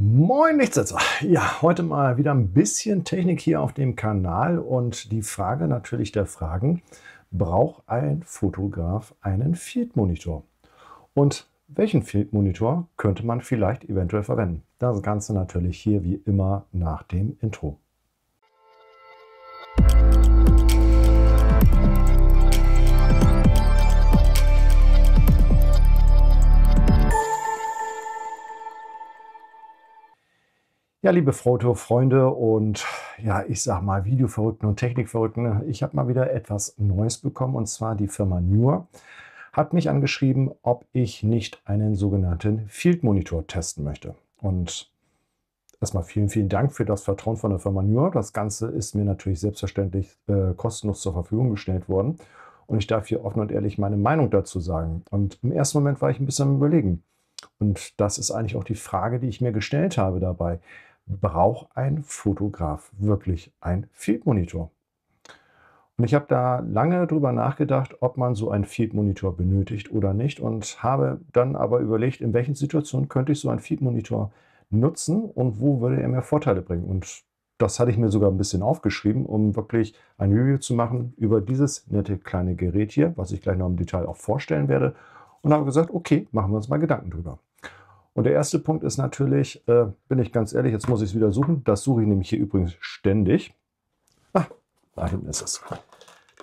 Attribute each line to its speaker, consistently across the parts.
Speaker 1: Moin Nichtsitzer! Ja, heute mal wieder ein bisschen Technik hier auf dem Kanal und die Frage natürlich der Fragen, braucht ein Fotograf einen Field Monitor? Und welchen Field Monitor könnte man vielleicht eventuell verwenden? Das Ganze natürlich hier wie immer nach dem Intro. Ja, liebe Froto-Freunde und ja, ich sag mal Videoverrückten und Technikverrückten, ich habe mal wieder etwas Neues bekommen und zwar die Firma Nur hat mich angeschrieben, ob ich nicht einen sogenannten Field Monitor testen möchte. Und erstmal vielen, vielen Dank für das Vertrauen von der Firma Nur. Das Ganze ist mir natürlich selbstverständlich äh, kostenlos zur Verfügung gestellt worden. Und ich darf hier offen und ehrlich meine Meinung dazu sagen. Und im ersten Moment war ich ein bisschen am Überlegen. Und das ist eigentlich auch die Frage, die ich mir gestellt habe dabei braucht ein Fotograf wirklich einen Field-Monitor? Und ich habe da lange drüber nachgedacht, ob man so einen Field-Monitor benötigt oder nicht und habe dann aber überlegt, in welchen Situationen könnte ich so einen Field-Monitor nutzen und wo würde er mir Vorteile bringen. Und das hatte ich mir sogar ein bisschen aufgeschrieben, um wirklich ein Review zu machen über dieses nette kleine Gerät hier, was ich gleich noch im Detail auch vorstellen werde. Und habe gesagt, okay, machen wir uns mal Gedanken drüber. Und der erste Punkt ist natürlich, äh, bin ich ganz ehrlich, jetzt muss ich es wieder suchen. Das suche ich nämlich hier übrigens ständig. Ah, da hinten ist es.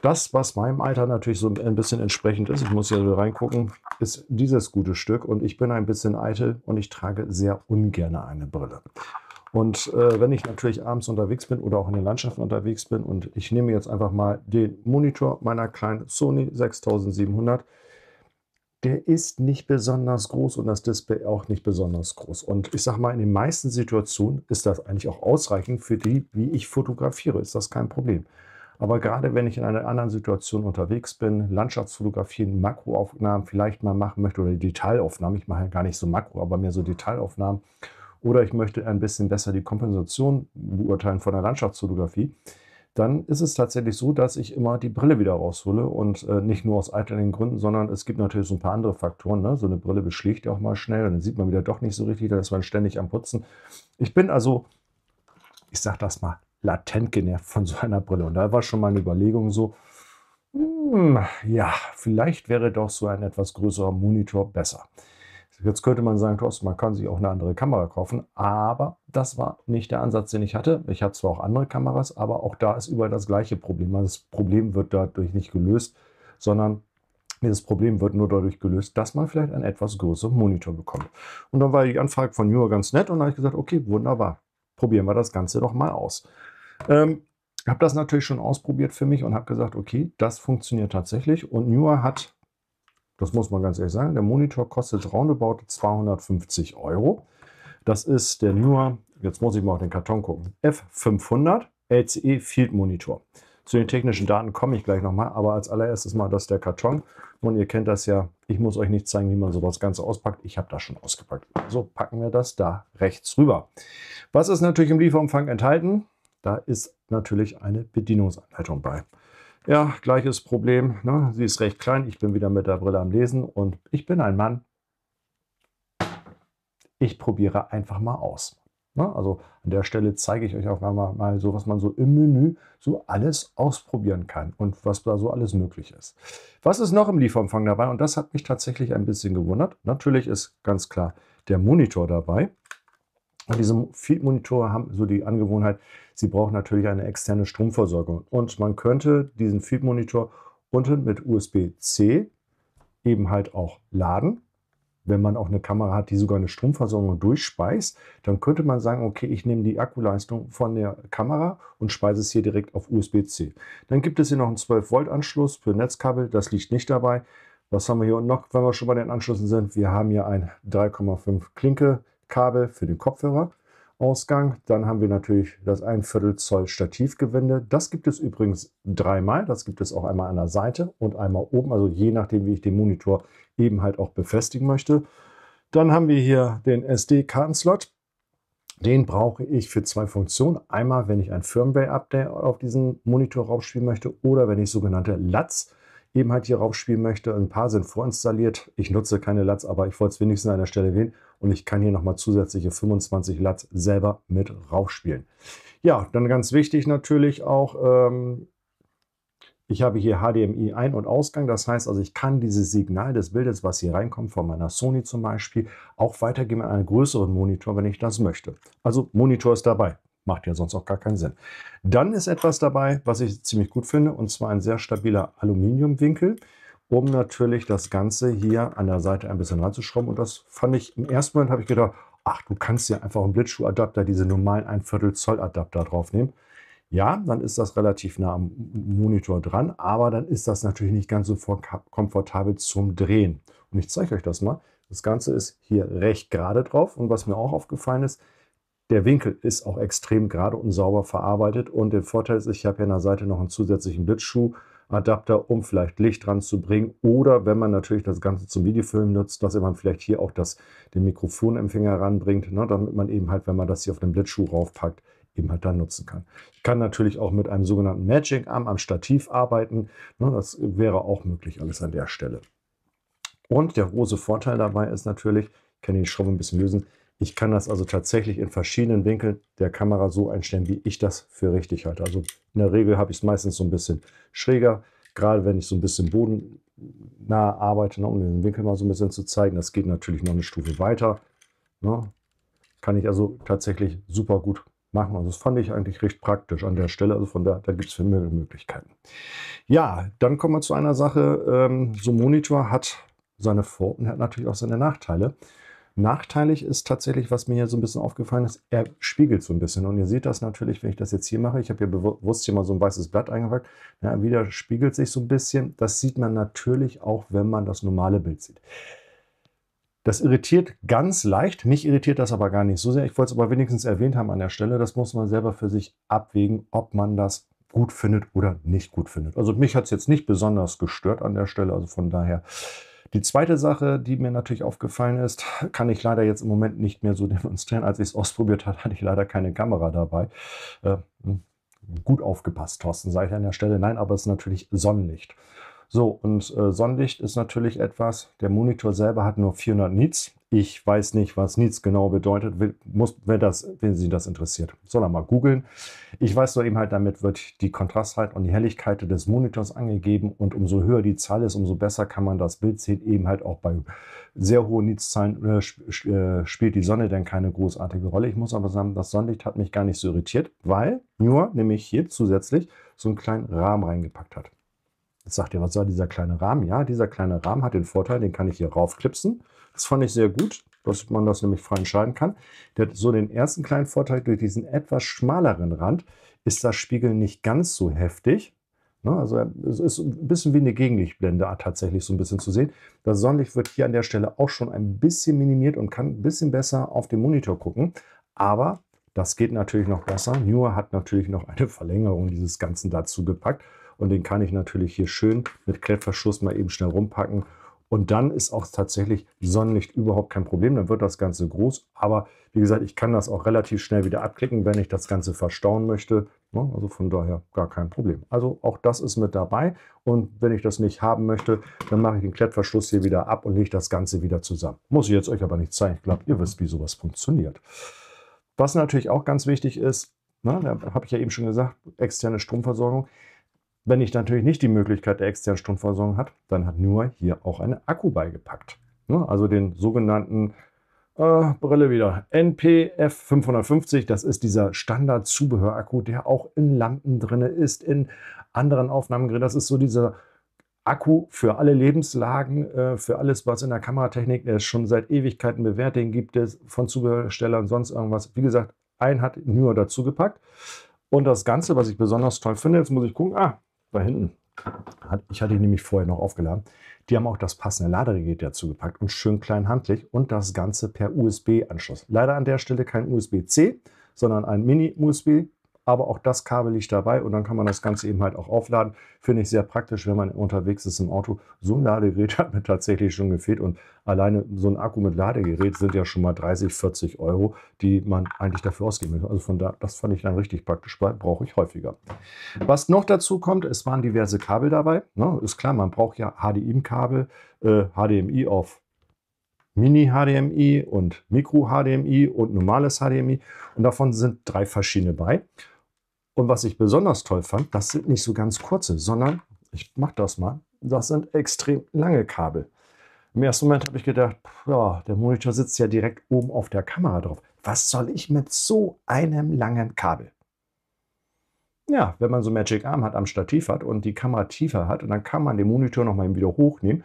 Speaker 1: Das, was meinem Alter natürlich so ein bisschen entsprechend ist, ich muss hier reingucken, ist dieses gute Stück. Und ich bin ein bisschen eitel und ich trage sehr ungern eine Brille. Und äh, wenn ich natürlich abends unterwegs bin oder auch in den Landschaften unterwegs bin und ich nehme jetzt einfach mal den Monitor meiner kleinen Sony 6700, der ist nicht besonders groß und das Display auch nicht besonders groß. Und ich sage mal, in den meisten Situationen ist das eigentlich auch ausreichend für die, wie ich fotografiere, ist das kein Problem. Aber gerade wenn ich in einer anderen Situation unterwegs bin, Landschaftsfotografien, Makroaufnahmen vielleicht mal machen möchte oder Detailaufnahmen, ich mache ja gar nicht so Makro, aber mehr so Detailaufnahmen, oder ich möchte ein bisschen besser die Kompensation beurteilen von der Landschaftsfotografie, dann ist es tatsächlich so, dass ich immer die Brille wieder raushole und äh, nicht nur aus eitelnden Gründen, sondern es gibt natürlich so ein paar andere Faktoren. Ne? So eine Brille beschlägt ja auch mal schnell und dann sieht man wieder doch nicht so richtig, dann ist man ständig am Putzen. Ich bin also, ich sag das mal, latent genervt von so einer Brille. Und da war schon mal eine Überlegung so, hm, ja, vielleicht wäre doch so ein etwas größerer Monitor besser. Jetzt könnte man sagen, Thorsten, man kann sich auch eine andere Kamera kaufen, aber das war nicht der Ansatz, den ich hatte. Ich habe zwar auch andere Kameras, aber auch da ist überall das gleiche Problem. Also das Problem wird dadurch nicht gelöst, sondern dieses Problem wird nur dadurch gelöst, dass man vielleicht einen etwas größeren Monitor bekommt. Und dann war die Anfrage von Jura ganz nett und da habe ich gesagt, okay, wunderbar, probieren wir das Ganze doch mal aus. Ähm, habe das natürlich schon ausprobiert für mich und habe gesagt, okay, das funktioniert tatsächlich. Und Newer hat das muss man ganz ehrlich sagen. Der Monitor kostet roundabout 250 Euro. Das ist der nur, jetzt muss ich mal auf den Karton gucken, F500 LCE Field Monitor. Zu den technischen Daten komme ich gleich nochmal, aber als allererstes mal das ist der Karton. Und ihr kennt das ja, ich muss euch nicht zeigen, wie man sowas Ganze auspackt. Ich habe das schon ausgepackt. So also packen wir das da rechts rüber. Was ist natürlich im Lieferumfang enthalten? Da ist natürlich eine Bedienungsanleitung bei. Ja, gleiches Problem. Ne? Sie ist recht klein. Ich bin wieder mit der Brille am Lesen und ich bin ein Mann. Ich probiere einfach mal aus. Ne? Also an der Stelle zeige ich euch auch mal, mal so, was man so im Menü so alles ausprobieren kann und was da so alles möglich ist. Was ist noch im Lieferumfang dabei? Und das hat mich tatsächlich ein bisschen gewundert. Natürlich ist ganz klar der Monitor dabei. Und diese Feed-Monitore haben so die Angewohnheit, sie brauchen natürlich eine externe Stromversorgung. Und man könnte diesen Feed-Monitor unten mit USB-C eben halt auch laden. Wenn man auch eine Kamera hat, die sogar eine Stromversorgung durchspeist, dann könnte man sagen, okay, ich nehme die Akkuleistung von der Kamera und speise es hier direkt auf USB-C. Dann gibt es hier noch einen 12-Volt-Anschluss für Netzkabel, das liegt nicht dabei. Was haben wir hier noch, wenn wir schon bei den Anschlüssen sind? Wir haben hier ein 3,5 Klinke Kabel für den Kopfhörerausgang. Dann haben wir natürlich das 1 Zoll Stativgewinde. Das gibt es übrigens dreimal. Das gibt es auch einmal an der Seite und einmal oben. Also je nachdem, wie ich den Monitor eben halt auch befestigen möchte. Dann haben wir hier den SD-Kartenslot. Den brauche ich für zwei Funktionen. Einmal, wenn ich ein Firmware-Update auf diesen Monitor raufspielen möchte oder wenn ich sogenannte LATs eben halt hier raufspielen möchte. Ein paar sind vorinstalliert. Ich nutze keine LATs, aber ich wollte es wenigstens an der Stelle wählen und ich kann hier nochmal zusätzliche 25 Lat selber mit raufspielen. Ja, dann ganz wichtig natürlich auch, ähm, ich habe hier HDMI Ein- und Ausgang, das heißt also, ich kann dieses Signal des Bildes, was hier reinkommt, von meiner Sony zum Beispiel, auch weitergeben an einen größeren Monitor, wenn ich das möchte. Also Monitor ist dabei. Macht ja sonst auch gar keinen Sinn. Dann ist etwas dabei, was ich ziemlich gut finde, und zwar ein sehr stabiler Aluminiumwinkel um natürlich das Ganze hier an der Seite ein bisschen ranzuschrauben. Und das fand ich, im ersten Moment habe ich gedacht, ach, du kannst ja einfach einen Blitzschuhadapter, diese normalen 1 Zoll Adapter draufnehmen. Ja, dann ist das relativ nah am Monitor dran, aber dann ist das natürlich nicht ganz so komfortabel zum Drehen. Und ich zeige euch das mal. Das Ganze ist hier recht gerade drauf und was mir auch aufgefallen ist, der Winkel ist auch extrem gerade und sauber verarbeitet und der Vorteil ist, ich habe hier an der Seite noch einen zusätzlichen Blitzschuh, Adapter, um vielleicht Licht dran zu bringen. Oder wenn man natürlich das Ganze zum Videofilmen nutzt, dass man vielleicht hier auch das, den Mikrofonempfänger ranbringt, ne, damit man eben halt, wenn man das hier auf den Blitzschuh raufpackt, eben halt dann nutzen kann. Ich kann natürlich auch mit einem sogenannten Magic Arm am Stativ arbeiten. Ne, das wäre auch möglich alles an der Stelle. Und der große Vorteil dabei ist natürlich, ich kann den Schraube ein bisschen lösen, ich kann das also tatsächlich in verschiedenen Winkeln der Kamera so einstellen, wie ich das für richtig halte. Also in der Regel habe ich es meistens so ein bisschen schräger, gerade wenn ich so ein bisschen bodennah arbeite, ne, um den Winkel mal so ein bisschen zu zeigen. Das geht natürlich noch eine Stufe weiter. Ne? Kann ich also tatsächlich super gut machen. Also das fand ich eigentlich recht praktisch an der Stelle. Also von da, da gibt es viele Möglichkeiten. Ja, dann kommen wir zu einer Sache. Ähm, so ein Monitor hat seine Vor- und hat natürlich auch seine Nachteile. Nachteilig ist tatsächlich, was mir hier so ein bisschen aufgefallen ist, er spiegelt so ein bisschen. Und ihr seht das natürlich, wenn ich das jetzt hier mache. Ich habe hier bewusst hier mal so ein weißes Blatt eingepackt. Ja, wieder spiegelt sich so ein bisschen. Das sieht man natürlich auch, wenn man das normale Bild sieht. Das irritiert ganz leicht. Mich irritiert das aber gar nicht so sehr. Ich wollte es aber wenigstens erwähnt haben an der Stelle. Das muss man selber für sich abwägen, ob man das gut findet oder nicht gut findet. Also mich hat es jetzt nicht besonders gestört an der Stelle. Also von daher die zweite Sache, die mir natürlich aufgefallen ist, kann ich leider jetzt im Moment nicht mehr so demonstrieren. Als ich es ausprobiert habe, hatte ich leider keine Kamera dabei. Äh, hm, gut aufgepasst, Thorsten, sage ich an der Stelle. Nein, aber es ist natürlich Sonnenlicht. So, und äh, Sonnenlicht ist natürlich etwas, der Monitor selber hat nur 400 Nits. Ich weiß nicht, was Needs genau bedeutet. Muss, wer, das, wenn Sie das interessiert, soll er mal googeln. Ich weiß nur eben halt, damit wird die Kontrastheit und die Helligkeit des Monitors angegeben und umso höher die Zahl ist, umso besser kann man das Bild sehen. Eben halt auch bei sehr hohen Needs-Zahlen äh, sp äh, spielt die Sonne dann keine großartige Rolle. Ich muss aber sagen, das Sonnenlicht hat mich gar nicht so irritiert, weil nur nämlich hier zusätzlich so einen kleinen Rahmen reingepackt hat. Jetzt sagt ihr, was soll dieser kleine Rahmen? Ja, dieser kleine Rahmen hat den Vorteil, den kann ich hier raufklipsen. Das fand ich sehr gut, dass man das nämlich frei entscheiden kann. Der hat so den ersten kleinen Vorteil, durch diesen etwas schmaleren Rand ist das Spiegel nicht ganz so heftig. Ne, also es ist ein bisschen wie eine Gegenlichtblende tatsächlich so ein bisschen zu sehen. Das Sonnenlicht wird hier an der Stelle auch schon ein bisschen minimiert und kann ein bisschen besser auf den Monitor gucken. Aber das geht natürlich noch besser. Newer hat natürlich noch eine Verlängerung dieses Ganzen dazu gepackt. Und den kann ich natürlich hier schön mit Klettverschluss mal eben schnell rumpacken und dann ist auch tatsächlich Sonnenlicht überhaupt kein Problem. Dann wird das Ganze groß. Aber wie gesagt, ich kann das auch relativ schnell wieder abklicken, wenn ich das Ganze verstauen möchte. Ne? Also von daher gar kein Problem. Also auch das ist mit dabei. Und wenn ich das nicht haben möchte, dann mache ich den Klettverschluss hier wieder ab und lege das Ganze wieder zusammen. Muss ich jetzt euch aber nicht zeigen. Ich glaube, ihr wisst, wie sowas funktioniert. Was natürlich auch ganz wichtig ist, na, ne, da habe ich ja eben schon gesagt, externe Stromversorgung. Wenn ich natürlich nicht die Möglichkeit der externen Stromversorgung habe, dann hat nur hier auch einen Akku beigepackt. Ne? Also den sogenannten äh, Brille wieder. NPF 550, das ist dieser Standard-Zubehörakku, der auch in Lampen drin ist, in anderen Aufnahmegeräten. Das ist so dieser Akku für alle Lebenslagen, äh, für alles, was in der Kameratechnik ist, schon seit Ewigkeiten bewährt. Den gibt es von Zubehörstellern, sonst irgendwas. Wie gesagt, ein hat nur dazu gepackt. Und das Ganze, was ich besonders toll finde, jetzt muss ich gucken, ah, da hinten. Ich hatte ihn nämlich vorher noch aufgeladen. Die haben auch das passende Ladegerät dazu gepackt und schön klein handlich und das Ganze per USB-Anschluss. Leider an der Stelle kein USB-C, sondern ein Mini-USB aber auch das Kabel liegt dabei und dann kann man das Ganze eben halt auch aufladen. Finde ich sehr praktisch, wenn man unterwegs ist im Auto. So ein Ladegerät hat mir tatsächlich schon gefehlt und alleine so ein Akku mit Ladegerät sind ja schon mal 30, 40 Euro, die man eigentlich dafür ausgeben will. Also von da, das fand ich dann richtig praktisch, weil brauche ich häufiger. Was noch dazu kommt, es waren diverse Kabel dabei. Na, ne? ist klar, man braucht ja HDMI-Kabel, äh, HDMI auf Mini-HDMI und Micro-HDMI und normales HDMI. Und davon sind drei verschiedene bei. Und was ich besonders toll fand, das sind nicht so ganz kurze, sondern, ich mache das mal, das sind extrem lange Kabel. Im ersten Moment habe ich gedacht, ja, der Monitor sitzt ja direkt oben auf der Kamera drauf. Was soll ich mit so einem langen Kabel? Ja, wenn man so Magic Arm hat, am Stativ hat und die Kamera tiefer hat und dann kann man den Monitor nochmal wieder hochnehmen,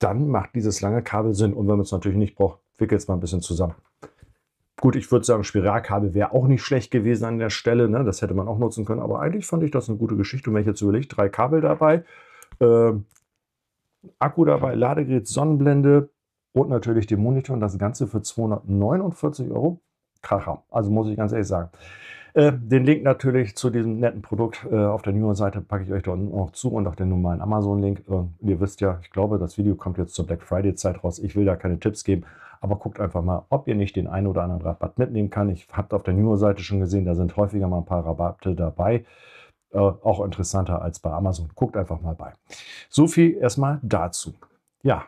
Speaker 1: dann macht dieses lange Kabel Sinn. Und wenn man es natürlich nicht braucht, wickelt es mal ein bisschen zusammen. Gut, ich würde sagen, Spiralkabel wäre auch nicht schlecht gewesen an der Stelle. Ne? Das hätte man auch nutzen können. Aber eigentlich fand ich das eine gute Geschichte. Und wenn ich jetzt überlege, drei Kabel dabei, äh, Akku dabei, Ladegerät, Sonnenblende und natürlich den Monitor. Und das Ganze für 249 Euro. Kracher. Also muss ich ganz ehrlich sagen. Äh, den Link natürlich zu diesem netten Produkt äh, auf der Newon-Seite packe ich euch dort auch zu und auch den normalen Amazon-Link. ihr wisst ja, ich glaube, das Video kommt jetzt zur Black Friday-Zeit raus. Ich will da keine Tipps geben, aber guckt einfach mal, ob ihr nicht den einen oder anderen Rabatt mitnehmen kann. Ich habe auf der Nimo-Seite schon gesehen, da sind häufiger mal ein paar Rabatte dabei. Äh, auch interessanter als bei Amazon. Guckt einfach mal bei. So viel erstmal dazu. Ja,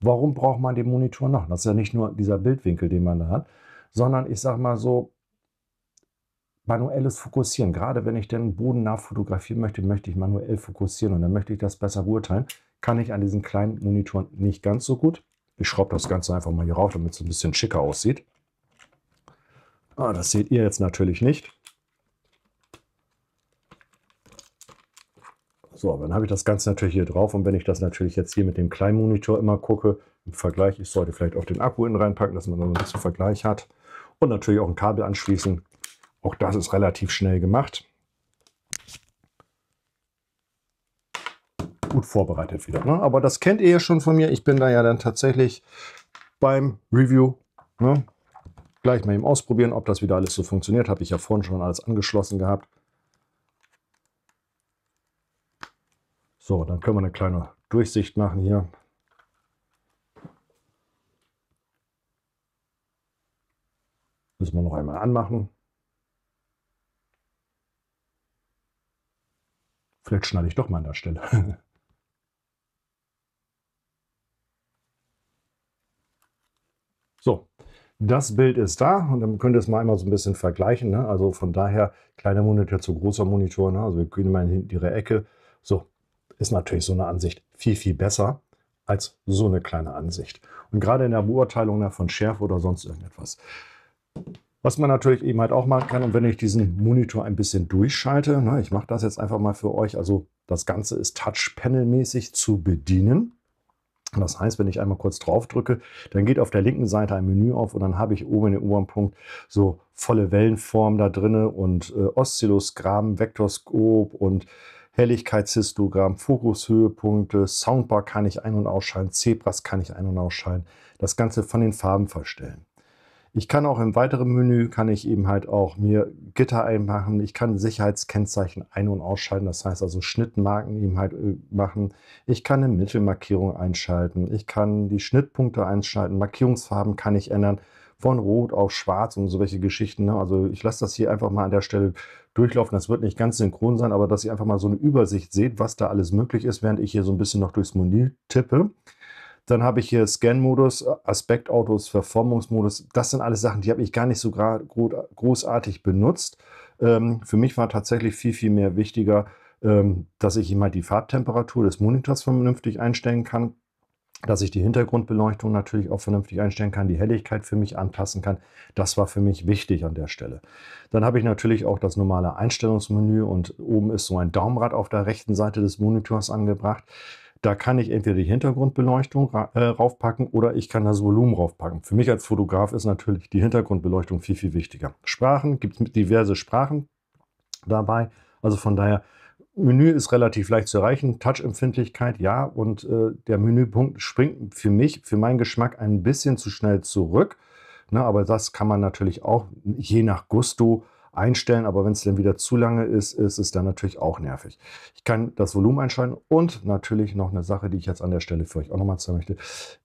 Speaker 1: warum braucht man den Monitor noch? Das ist ja nicht nur dieser Bildwinkel, den man da hat, sondern ich sage mal so, manuelles Fokussieren. Gerade wenn ich denn bodennah fotografieren möchte, möchte ich manuell fokussieren und dann möchte ich das besser beurteilen. Kann ich an diesen kleinen Monitoren nicht ganz so gut. Ich schraube das Ganze einfach mal hier rauf, damit es ein bisschen schicker aussieht. Ah, das seht ihr jetzt natürlich nicht. So, dann habe ich das Ganze natürlich hier drauf und wenn ich das natürlich jetzt hier mit dem kleinen Monitor immer gucke, im Vergleich, ich sollte vielleicht auch den Akku in reinpacken, dass man noch ein bisschen Vergleich hat und natürlich auch ein Kabel anschließen. Auch das ist relativ schnell gemacht. gut vorbereitet wieder. Ne? Aber das kennt ihr ja schon von mir. Ich bin da ja dann tatsächlich beim Review. Ne? Gleich mal eben ausprobieren, ob das wieder alles so funktioniert. Habe ich ja vorhin schon alles angeschlossen gehabt. So, dann können wir eine kleine Durchsicht machen hier. Müssen wir noch einmal anmachen. Vielleicht schneide ich doch mal an der Stelle. So, das Bild ist da und dann könnt ihr es mal einmal so ein bisschen vergleichen. Ne? Also von daher kleiner Monitor zu großer Monitor. Ne? Also wir gehen mal in ihre Ecke. So, ist natürlich so eine Ansicht viel, viel besser als so eine kleine Ansicht. Und gerade in der Beurteilung ne, von Schärfe oder sonst irgendetwas. Was man natürlich eben halt auch machen kann, und wenn ich diesen Monitor ein bisschen durchschalte, ne, ich mache das jetzt einfach mal für euch, also das Ganze ist Touch-Panel-mäßig zu bedienen. Das heißt, wenn ich einmal kurz drauf drücke, dann geht auf der linken Seite ein Menü auf und dann habe ich oben in den oberen Punkt so volle Wellenformen da drinne und äh, Oszillogramm, Vektorskop und Helligkeitshistogramm, Fokushöhepunkte, Soundbar kann ich ein- und ausschalten, Zebras kann ich ein- und ausschalten. Das Ganze von den Farben verstellen. Ich kann auch im weiteren Menü, kann ich eben halt auch mir Gitter einmachen. Ich kann Sicherheitskennzeichen ein- und ausschalten, das heißt also Schnittmarken eben halt äh, machen. Ich kann eine Mittelmarkierung einschalten. Ich kann die Schnittpunkte einschalten. Markierungsfarben kann ich ändern von Rot auf Schwarz und so welche Geschichten. Ne? Also ich lasse das hier einfach mal an der Stelle durchlaufen. Das wird nicht ganz synchron sein, aber dass ihr einfach mal so eine Übersicht seht, was da alles möglich ist, während ich hier so ein bisschen noch durchs Menü tippe. Dann habe ich hier Scan-Modus, äh, Aspekt-Autos, Verformungsmodus. Das sind alles Sachen, die habe ich gar nicht so großartig benutzt. Ähm, für mich war tatsächlich viel, viel mehr wichtiger, ähm, dass ich immer die Farbtemperatur des Monitors vernünftig einstellen kann, dass ich die Hintergrundbeleuchtung natürlich auch vernünftig einstellen kann, die Helligkeit für mich anpassen kann. Das war für mich wichtig an der Stelle. Dann habe ich natürlich auch das normale Einstellungsmenü und oben ist so ein Daumenrad auf der rechten Seite des Monitors angebracht. Da kann ich entweder die Hintergrundbeleuchtung äh, raufpacken oder ich kann das Volumen raufpacken. Für mich als Fotograf ist natürlich die Hintergrundbeleuchtung viel, viel wichtiger. Sprachen, gibt es diverse Sprachen dabei. Also von daher, Menü ist relativ leicht zu erreichen. Touchempfindlichkeit, ja. Und äh, der Menüpunkt springt für mich, für meinen Geschmack ein bisschen zu schnell zurück. Ne, aber das kann man natürlich auch je nach Gusto einstellen, aber wenn es dann wieder zu lange ist, ist es dann natürlich auch nervig. Ich kann das Volumen einschalten und natürlich noch eine Sache, die ich jetzt an der Stelle für euch auch nochmal zeigen möchte.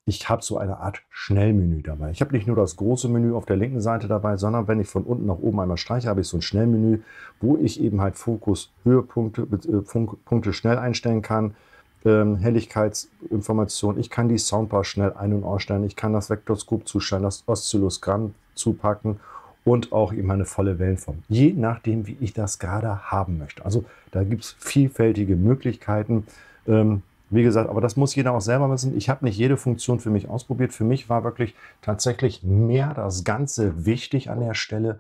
Speaker 1: Ich habe so eine Art Schnellmenü dabei. Ich habe nicht nur das große Menü auf der linken Seite dabei, sondern wenn ich von unten nach oben einmal streiche, habe ich so ein Schnellmenü, wo ich eben halt Fokus, Höhepunkte, äh, Punkte schnell einstellen kann. Ähm, Helligkeitsinformation. Ich kann die Soundbar schnell ein- und ausstellen. Ich kann das Vektorskop zustellen, das Oszilloskram zupacken und auch eben eine volle Wellenform. Je nachdem, wie ich das gerade haben möchte. Also da gibt es vielfältige Möglichkeiten. Ähm, wie gesagt, aber das muss jeder auch selber wissen. Ich habe nicht jede Funktion für mich ausprobiert. Für mich war wirklich tatsächlich mehr das Ganze wichtig an der Stelle.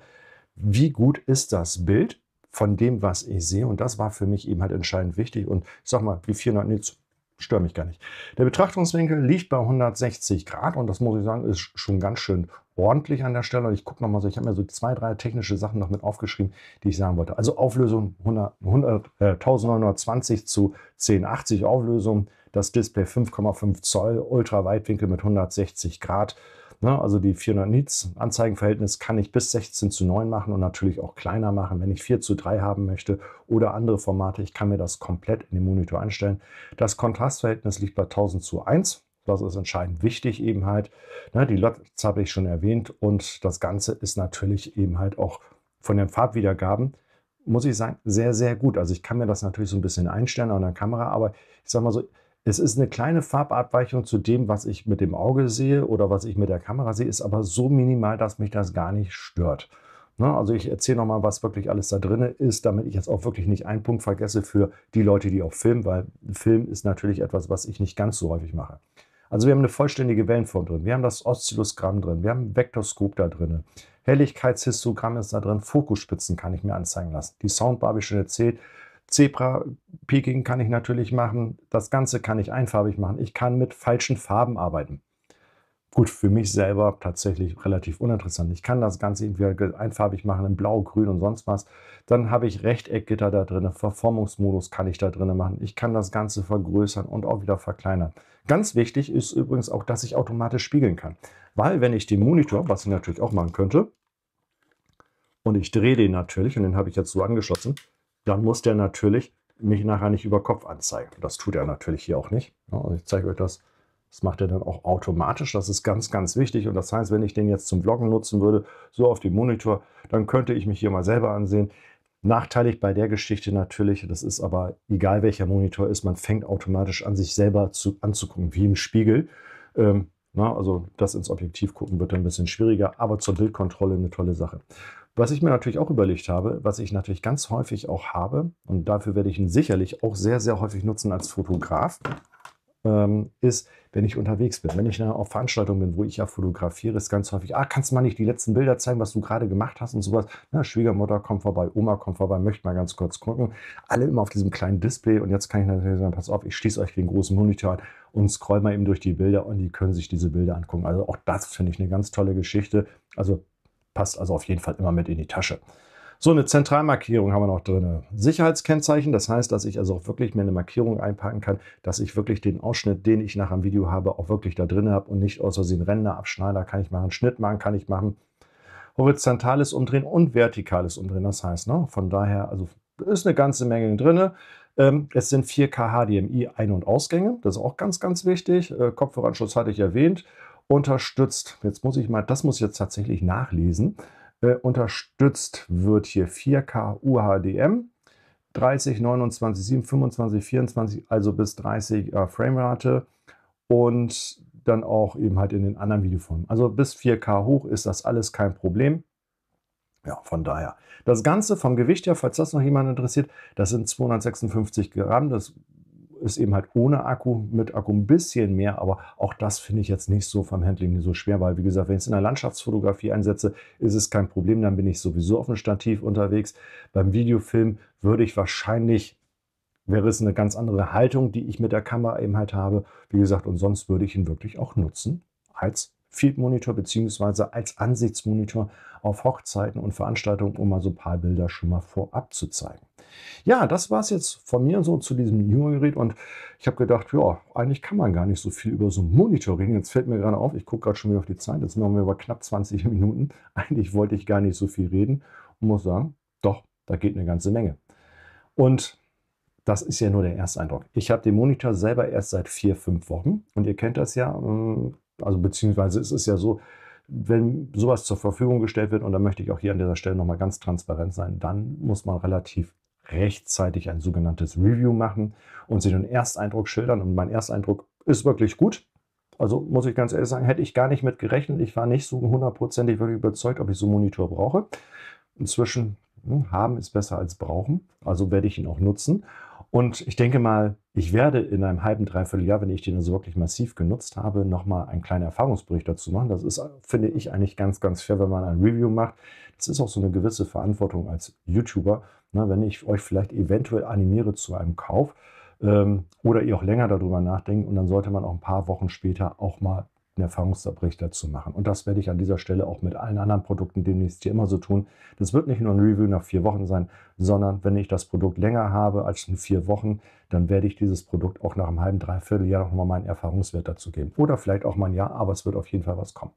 Speaker 1: Wie gut ist das Bild von dem, was ich sehe? Und das war für mich eben halt entscheidend wichtig. Und ich sag mal, die 400 Nits störe mich gar nicht. Der Betrachtungswinkel liegt bei 160 Grad und das muss ich sagen, ist schon ganz schön ordentlich an der Stelle. Und ich gucke nochmal so, ich habe mir so zwei, drei technische Sachen noch mit aufgeschrieben, die ich sagen wollte. Also Auflösung 100, 100, äh, 1920 zu 1080 Auflösung, das Display 5,5 Zoll, Ultraweitwinkel mit 160 Grad. Ne? Also die 400 Nits Anzeigenverhältnis kann ich bis 16 zu 9 machen und natürlich auch kleiner machen, wenn ich 4 zu 3 haben möchte oder andere Formate. Ich kann mir das komplett in den Monitor einstellen. Das Kontrastverhältnis liegt bei 1000 zu 1. Das ist entscheidend wichtig eben halt. Ne? Die LOTs habe ich schon erwähnt und das Ganze ist natürlich eben halt auch von den Farbwiedergaben muss ich sagen, sehr, sehr gut. Also ich kann mir das natürlich so ein bisschen einstellen an der Kamera, aber ich sage mal so, es ist eine kleine Farbabweichung zu dem, was ich mit dem Auge sehe oder was ich mit der Kamera sehe, ist aber so minimal, dass mich das gar nicht stört. Ne, also ich erzähle nochmal, was wirklich alles da drin ist, damit ich jetzt auch wirklich nicht einen Punkt vergesse für die Leute, die auch filmen, weil Film ist natürlich etwas, was ich nicht ganz so häufig mache. Also wir haben eine vollständige Wellenform drin, wir haben das Oszilloskram drin, wir haben ein Vektorskop da drin, Helligkeitshistogramm ist da drin, Fokusspitzen kann ich mir anzeigen lassen. Die Soundbar habe ich schon erzählt, Zebra-Peaking kann ich natürlich machen. Das Ganze kann ich einfarbig machen. Ich kann mit falschen Farben arbeiten. Gut, für mich selber tatsächlich relativ uninteressant. Ich kann das Ganze irgendwie einfarbig machen in Blau, Grün und sonst was. Dann habe ich Rechteckgitter da drin, Verformungsmodus kann ich da drin machen. Ich kann das Ganze vergrößern und auch wieder verkleinern. Ganz wichtig ist übrigens auch, dass ich automatisch spiegeln kann. Weil wenn ich den Monitor, was ich natürlich auch machen könnte, und ich drehe den natürlich, und den habe ich jetzt so angeschlossen, dann muss der natürlich mich nachher nicht über Kopf anzeigen. Das tut er natürlich hier auch nicht. Also ich zeige euch das. Das macht er dann auch automatisch. Das ist ganz, ganz wichtig. Und das heißt, wenn ich den jetzt zum Vloggen nutzen würde, so auf dem Monitor, dann könnte ich mich hier mal selber ansehen. Nachteilig bei der Geschichte natürlich, das ist aber egal welcher Monitor ist, man fängt automatisch an, sich selber zu, anzugucken, wie im Spiegel. Ähm, na, also das ins Objektiv gucken wird dann ein bisschen schwieriger, aber zur Bildkontrolle eine tolle Sache. Was ich mir natürlich auch überlegt habe, was ich natürlich ganz häufig auch habe, und dafür werde ich ihn sicherlich auch sehr, sehr häufig nutzen als Fotograf, ähm, ist, wenn ich unterwegs bin. Wenn ich auf Veranstaltungen bin, wo ich ja fotografiere, ist ganz häufig, ah, kannst du mal nicht die letzten Bilder zeigen, was du gerade gemacht hast und sowas. Na, Schwiegermutter kommt vorbei, Oma kommt vorbei, möchte mal ganz kurz gucken. Alle immer auf diesem kleinen Display und jetzt kann ich natürlich sagen, pass auf, ich schließe euch den großen Monitor an und scroll mal eben durch die Bilder und die können sich diese Bilder angucken. Also auch das finde ich eine ganz tolle Geschichte. Also passt also auf jeden Fall immer mit in die Tasche. So eine Zentralmarkierung haben wir noch drin. Sicherheitskennzeichen, das heißt, dass ich also auch wirklich mir eine Markierung einpacken kann, dass ich wirklich den Ausschnitt, den ich nach dem Video habe, auch wirklich da drin habe und nicht aus Versehen Ränder abschneider, kann ich machen, Schnitt machen, kann ich machen, horizontales Umdrehen und vertikales Umdrehen, das heißt, ne, von daher, also ist eine ganze Menge drin. Ähm, es sind 4K HDMI Ein- und Ausgänge, das ist auch ganz, ganz wichtig. Äh, Kopfhöreranschluss hatte ich erwähnt unterstützt, jetzt muss ich mal, das muss ich jetzt tatsächlich nachlesen, äh, unterstützt wird hier 4K UHDM, 30, 29, 7, 25, 24, also bis 30 äh, Framerate und dann auch eben halt in den anderen Videoformen. Also bis 4K hoch ist das alles kein Problem. Ja, von daher. Das Ganze vom Gewicht her, falls das noch jemand interessiert, das sind 256 Gramm. Das ist eben halt ohne Akku, mit Akku ein bisschen mehr, aber auch das finde ich jetzt nicht so vom Handling so schwer, weil wie gesagt, wenn ich es in der Landschaftsfotografie einsetze, ist es kein Problem, dann bin ich sowieso auf dem Stativ unterwegs. Beim Videofilm würde ich wahrscheinlich wäre es eine ganz andere Haltung, die ich mit der Kamera eben halt habe. Wie gesagt, und sonst würde ich ihn wirklich auch nutzen als Field Monitor beziehungsweise als Ansichtsmonitor auf Hochzeiten und Veranstaltungen, um mal so ein paar Bilder schon mal vorab zu zeigen. Ja, das war es jetzt von mir so zu diesem Junior-Gerät und ich habe gedacht, ja, eigentlich kann man gar nicht so viel über so einen Monitor reden. Jetzt fällt mir gerade auf, ich gucke gerade schon wieder auf die Zeit, jetzt machen wir über knapp 20 Minuten. Eigentlich wollte ich gar nicht so viel reden und muss sagen, doch, da geht eine ganze Menge. Und das ist ja nur der Ersteindruck. Ich habe den Monitor selber erst seit vier, fünf Wochen und ihr kennt das ja, ähm, also beziehungsweise es ist ja so, wenn sowas zur Verfügung gestellt wird, und da möchte ich auch hier an dieser Stelle nochmal ganz transparent sein, dann muss man relativ rechtzeitig ein sogenanntes Review machen und sich den Ersteindruck schildern. Und mein Ersteindruck ist wirklich gut. Also muss ich ganz ehrlich sagen, hätte ich gar nicht mit gerechnet. Ich war nicht so hundertprozentig wirklich überzeugt, ob ich so einen Monitor brauche. Inzwischen hm, haben ist besser als brauchen, also werde ich ihn auch nutzen. Und ich denke mal, ich werde in einem halben, dreiviertel Jahr, wenn ich den also wirklich massiv genutzt habe, nochmal einen kleinen Erfahrungsbericht dazu machen. Das ist, finde ich, eigentlich ganz, ganz fair, wenn man ein Review macht. Das ist auch so eine gewisse Verantwortung als YouTuber. Na, ne, wenn ich euch vielleicht eventuell animiere zu einem Kauf ähm, oder ihr auch länger darüber nachdenkt und dann sollte man auch ein paar Wochen später auch mal einen Erfahrungsabrichter zu machen. Und das werde ich an dieser Stelle auch mit allen anderen Produkten demnächst hier immer so tun. Das wird nicht nur ein Review nach vier Wochen sein, sondern wenn ich das Produkt länger habe als in vier Wochen, dann werde ich dieses Produkt auch nach einem halben, dreiviertel Jahr nochmal meinen Erfahrungswert dazu geben. Oder vielleicht auch mal ein Jahr, aber es wird auf jeden Fall was kommen.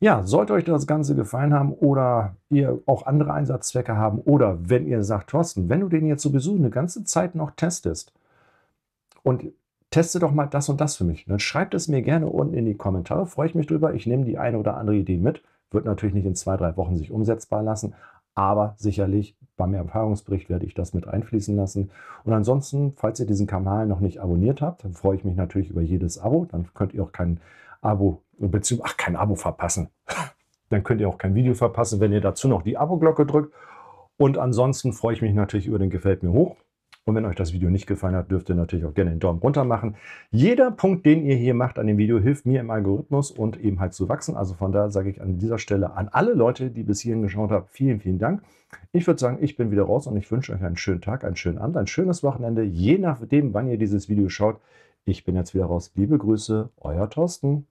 Speaker 1: Ja, sollte euch das Ganze gefallen haben oder ihr auch andere Einsatzzwecke haben oder wenn ihr sagt, Thorsten, wenn du den jetzt sowieso eine ganze Zeit noch testest und teste doch mal das und das für mich. Und dann schreibt es mir gerne unten in die Kommentare, freue ich mich drüber. Ich nehme die eine oder andere Idee mit. Wird natürlich nicht in zwei, drei Wochen sich umsetzbar lassen, aber sicherlich beim Erfahrungsbericht werde ich das mit einfließen lassen. Und ansonsten, falls ihr diesen Kanal noch nicht abonniert habt, dann freue ich mich natürlich über jedes Abo. Dann könnt ihr auch kein Abo, beziehungsweise, ach, kein Abo verpassen. dann könnt ihr auch kein Video verpassen, wenn ihr dazu noch die Abo-Glocke drückt. Und ansonsten freue ich mich natürlich über den Gefällt mir hoch. Und wenn euch das Video nicht gefallen hat, dürft ihr natürlich auch gerne den Daumen runter machen. Jeder Punkt, den ihr hier macht an dem Video, hilft mir im Algorithmus und eben halt zu wachsen. Also von daher sage ich an dieser Stelle an alle Leute, die bis hierhin geschaut haben, vielen, vielen Dank. Ich würde sagen, ich bin wieder raus und ich wünsche euch einen schönen Tag, einen schönen Abend, ein schönes Wochenende, je nachdem, wann ihr dieses Video schaut. Ich bin jetzt wieder raus. Liebe Grüße, euer Thorsten.